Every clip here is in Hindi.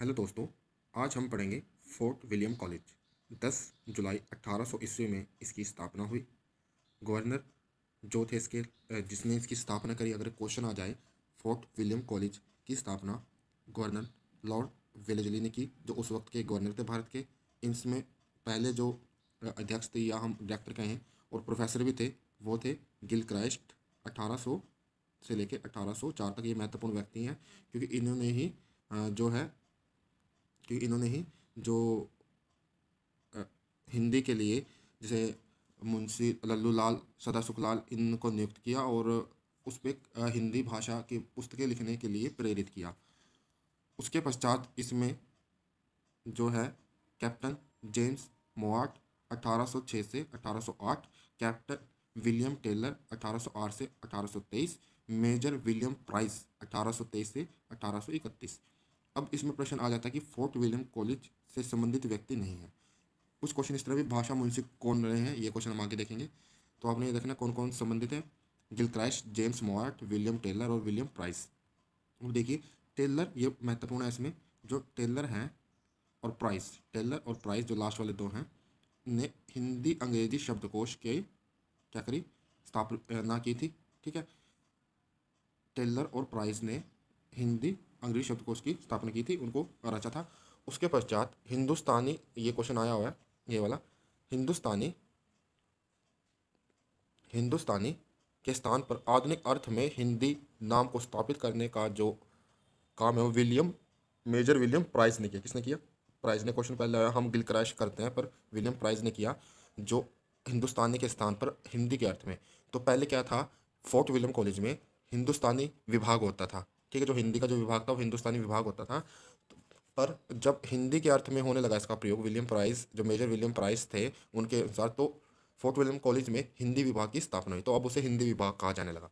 हेलो दोस्तों आज हम पढ़ेंगे फोर्ट विलियम कॉलेज 10 जुलाई अट्ठारह सौ ईस्वी में इसकी स्थापना हुई गवर्नर जो थे इसके जिसने इसकी स्थापना करी अगर क्वेश्चन आ जाए फोर्ट विलियम कॉलेज की स्थापना गवर्नर लॉर्ड विलेजली ने की जो उस वक्त के गवर्नर थे भारत के इसमें पहले जो अध्यक्ष थे या हम डायरेक्टर कहें और प्रोफेसर भी थे वो थे गिल क्राइस्ट अठारह से लेकर अठारह तक ये महत्वपूर्ण व्यक्ति हैं क्योंकि इन्होंने ही जो है क्योंकि इन्होंने ही जो हिंदी के लिए जैसे मुंशी लल्लू लाल सदा सुखलाल इनको नियुक्त किया और उस पर हिंदी भाषा की पुस्तकें लिखने के लिए प्रेरित किया उसके पश्चात इसमें जो है कैप्टन जेम्स मोआट अठारह से 1808 कैप्टन विलियम टेलर 1808 से 1823 मेजर विलियम प्राइस 1823 से अब इसमें प्रश्न आ जाता है कि फोर्ट विलियम कॉलेज से संबंधित व्यक्ति नहीं है कुछ क्वेश्चन इस तरह भी भाषा मुंशी कौन रहे हैं ये क्वेश्चन हम आगे देखेंगे तो आपने ये देखना कौन कौन संबंधित है Gill James Mort William Taylor और विलियम प्राइस अब देखिए टेलर ये महत्वपूर्ण है इसमें जो टेलर हैं और प्राइस टेलर और प्राइस जो लास्ट वाले दो हैं ने हिंदी अंग्रेजी शब्दकोश के क्या करी स्थापना की थी ठीक है टेलर और प्राइस ने हिंदी अंग्रेजी शब्दकोश की स्थापना की थी उनको रचा था उसके पश्चात हिंदुस्तानी ये क्वेश्चन आया हुआ है ये वाला हिंदुस्तानी हिंदुस्तानी के स्थान पर आधुनिक अर्थ में हिंदी नाम को स्थापित करने का जो काम है वो विलियम मेजर विलियम प्राइज ने किया किसने किया प्राइज ने क्वेश्चन पहले आया हम गिल क्रैश करते हैं पर विलियम प्राइज ने किया जो हिंदुस्तानी के स्थान पर हिंदी के अर्थ में तो पहले क्या था फोर्ट विलियम कॉलेज में हिंदुस्तानी विभाग होता था ठीक है जो हिंदी का जो विभाग था वो हिंदुस्तानी विभाग होता था पर जब हिंदी के अर्थ में होने लगा इसका प्रयोग विलियम प्राइस जो मेजर विलियम प्राइस थे उनके अनुसार तो फोर्ट विलियम कॉलेज में हिंदी विभाग की स्थापना हुई तो अब उसे हिंदी विभाग कहा जाने लगा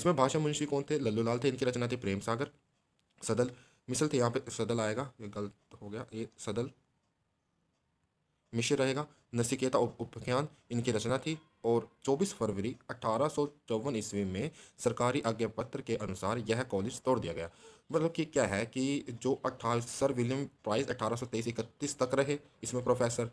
इसमें भाषा मुंशी कौन थे लल्लू लाल थे इनकी रचना थी प्रेम सागर सदल मिसल थे यहाँ पे सदल आएगा ये गलत हो गया ये सदल मिश्र रहेगा नसिकेता उपख्यान इनकी रचना थी और 24 फरवरी अठारह ईस्वी में सरकारी आज्ञा पत्र के अनुसार यह कॉलेज तोड़ दिया गया मतलब कि क्या है कि जो अट्ठा सर विलियम प्राइस अठारह सौ तेईस तक रहे इसमें प्रोफेसर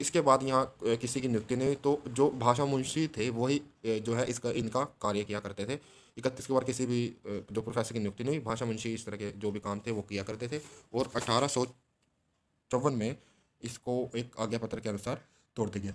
इसके बाद यहाँ किसी की नियुक्ति नहीं तो जो भाषा मुंशी थे वही जो है इसका इनका कार्य किया करते थे इकतीस के बाद किसी भी जो प्रोफेसर की नियुक्ति नहीं भाषा मुंशी इस तरह के जो भी काम थे वो किया करते थे और अठारह में इसको एक आज्ञा पत्र के अनुसार तोड़ दिया गया